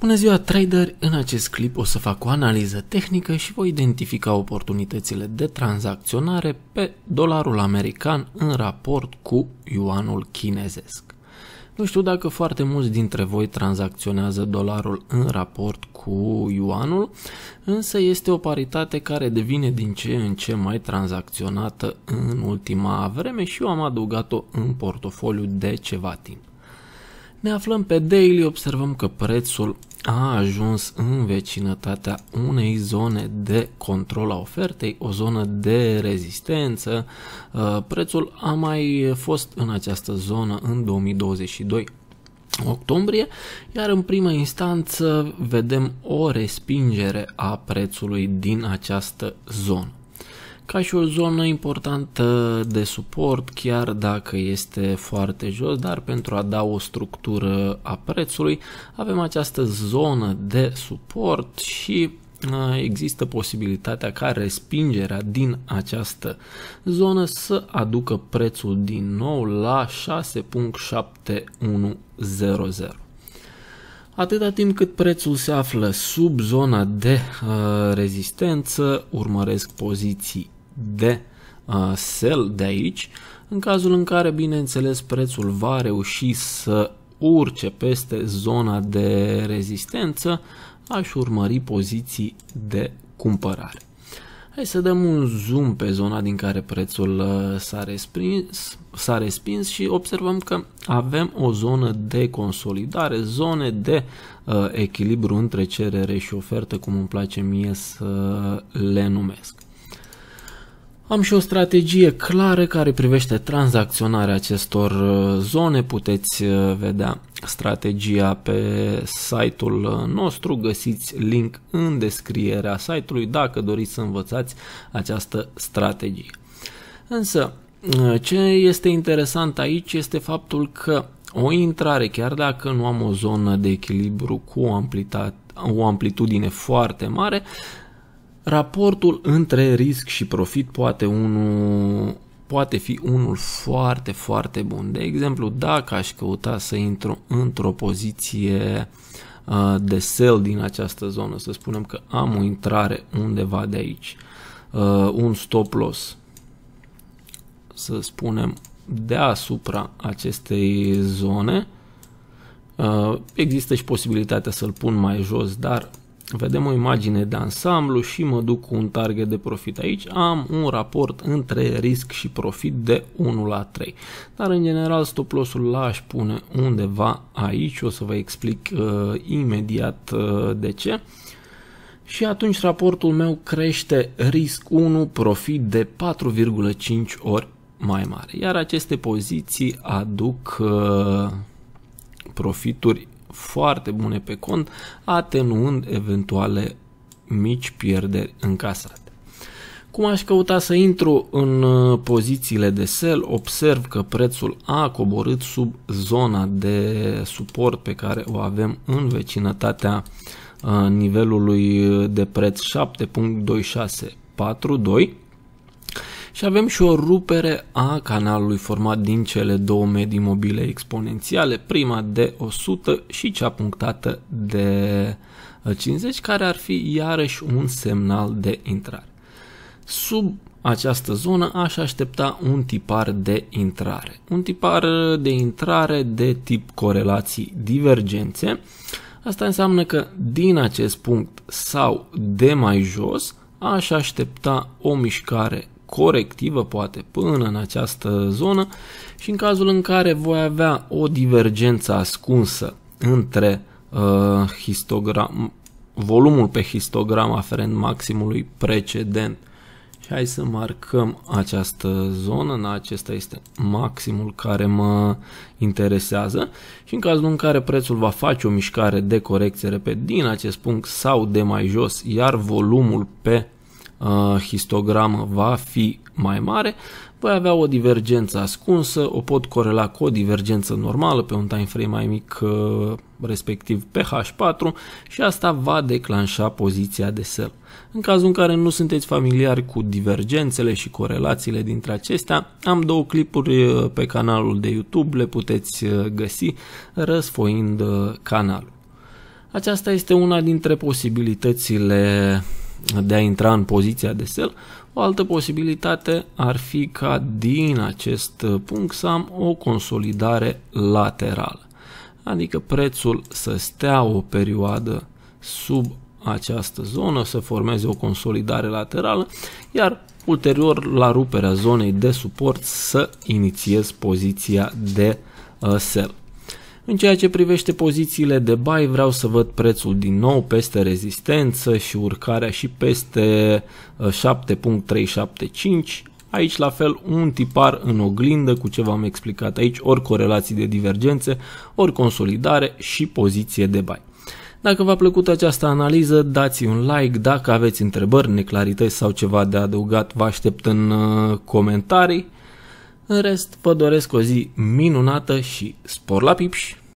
Bună ziua, trader! În acest clip o să fac o analiză tehnică și voi identifica oportunitățile de tranzacționare pe dolarul american în raport cu yuanul chinezesc. Nu știu dacă foarte mulți dintre voi tranzacționează dolarul în raport cu yuanul, însă este o paritate care devine din ce în ce mai tranzacționată în ultima vreme și eu am adăugat-o în portofoliu de ceva timp. Ne aflăm pe daily, observăm că prețul a ajuns în vecinătatea unei zone de control a ofertei, o zonă de rezistență. Uh, prețul a mai fost în această zonă în 2022 octombrie, iar în primă instanță vedem o respingere a prețului din această zonă ca și o zonă importantă de suport, chiar dacă este foarte jos, dar pentru a da o structură a prețului, avem această zonă de suport și uh, există posibilitatea ca respingerea din această zonă să aducă prețul din nou la 6.7100. Atâta timp cât prețul se află sub zona de uh, rezistență, urmăresc poziții de sell de aici, în cazul în care, bineînțeles, prețul va reuși să urce peste zona de rezistență, aș urmări poziții de cumpărare. Hai să dăm un zoom pe zona din care prețul s-a respins, s-a respins și observăm că avem o zonă de consolidare, zone de uh, echilibru între cerere și ofertă, cum îmi place mie să le numesc. Am și o strategie clară care privește tranzacționarea acestor uh, zone, puteți uh, vedea strategia pe site-ul uh, nostru, găsiți link în descrierea site-ului dacă doriți să învățați această strategie. Însă, ce este interesant aici este faptul că o intrare, chiar dacă nu am o zonă de echilibru cu o amplitate o amplitudine foarte mare, Raportul între risc și profit poate, unul, poate fi unul foarte, foarte bun. De exemplu, dacă aș căuta să intru într-o poziție uh, de sell din această zonă, să spunem că am o intrare undeva de aici, uh, un stop loss, să spunem, deasupra acestei zone, uh, există și posibilitatea să-l pun mai jos, dar Vedem o imagine de ansamblu și mă duc cu un target de profit aici. Am un raport între risc și profit de 1 la 3. Dar în general stop loss-ul l-aș pune undeva aici. O să vă explic uh, imediat uh, de ce. Și atunci raportul meu crește risc 1, profit de 4,5 ori mai mare. Iar aceste poziții aduc uh, profituri foarte bune pe cont, atenuând eventuale mici pierderi încasate. Cum aș căuta să intru în uh, pozițiile de sell, observ că prețul a coborât sub zona de suport pe care o avem în vecinătatea uh, nivelului uh, de preț 7.2642 și avem și o rupere a canalului format din cele două medii mobile exponențiale, prima de 100 și cea punctată de 50, care ar fi iarăși un semnal de intrare. Sub această zonă aș aștepta un tipar de intrare. Un tipar de intrare de tip corelații divergențe. Asta înseamnă că din acest punct sau de mai jos aș aștepta o mișcare corectivă, poate, până în această zonă și în cazul în care voi avea o divergență ascunsă între uh, histogram, volumul pe histogram aferent maximului precedent și hai să marcăm această zonă, na acesta este maximul care mă interesează și în cazul în care prețul va face o mișcare de corecție repet din acest punct sau de mai jos, iar volumul pe histogramă va fi mai mare, voi avea o divergență ascunsă, o pot corela cu o divergență normală pe un time frame mai mic, respectiv PH4 și asta va declanșa poziția de sell. În cazul în care nu sunteți familiari cu divergențele și corelațiile dintre acestea, am două clipuri pe canalul de YouTube, le puteți găsi răsfoind canalul. Aceasta este una dintre posibilitățile de a intra în poziția de sell. O altă posibilitate ar fi ca din acest uh, punct să am o consolidare laterală, adică prețul să stea o perioadă sub această zonă, să formeze o consolidare laterală, iar ulterior la ruperea zonei de suport să inițiez poziția de uh, sell. În ceea ce privește pozițiile de buy, vreau să văd prețul din nou peste rezistență și urcarea și peste 7.375. Uh, aici la fel un tipar în oglindă cu ce v-am explicat aici, ori corelații de divergențe, ori consolidare și poziție de buy. Dacă v-a plăcut această analiză, dați un like. Dacă aveți întrebări, neclarități sau ceva de adăugat, vă aștept în uh, comentarii. În rest, vă doresc o zi minunată și spor la pipși!